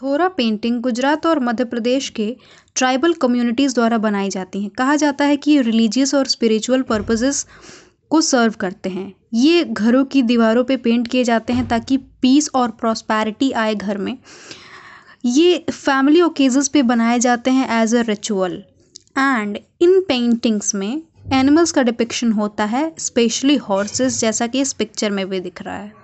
थोरा पेंटिंग गुजरात और मध्य प्रदेश के ट्राइबल कम्युनिटीज़ द्वारा बनाई जाती हैं कहा जाता है कि ये रिलीजियस और स्पिरिचुअल पर्पजेस को सर्व करते हैं ये घरों की दीवारों पे पेंट किए जाते हैं ताकि पीस और प्रॉस्पैरिटी आए घर में ये फैमिली ओकेज़ पे बनाए जाते हैं as a ritual and in paintings में एनिमल्स का डिपिक्शन होता है स्पेशली हॉर्सेस जैसा कि इस पिक्चर में भी दिख रहा है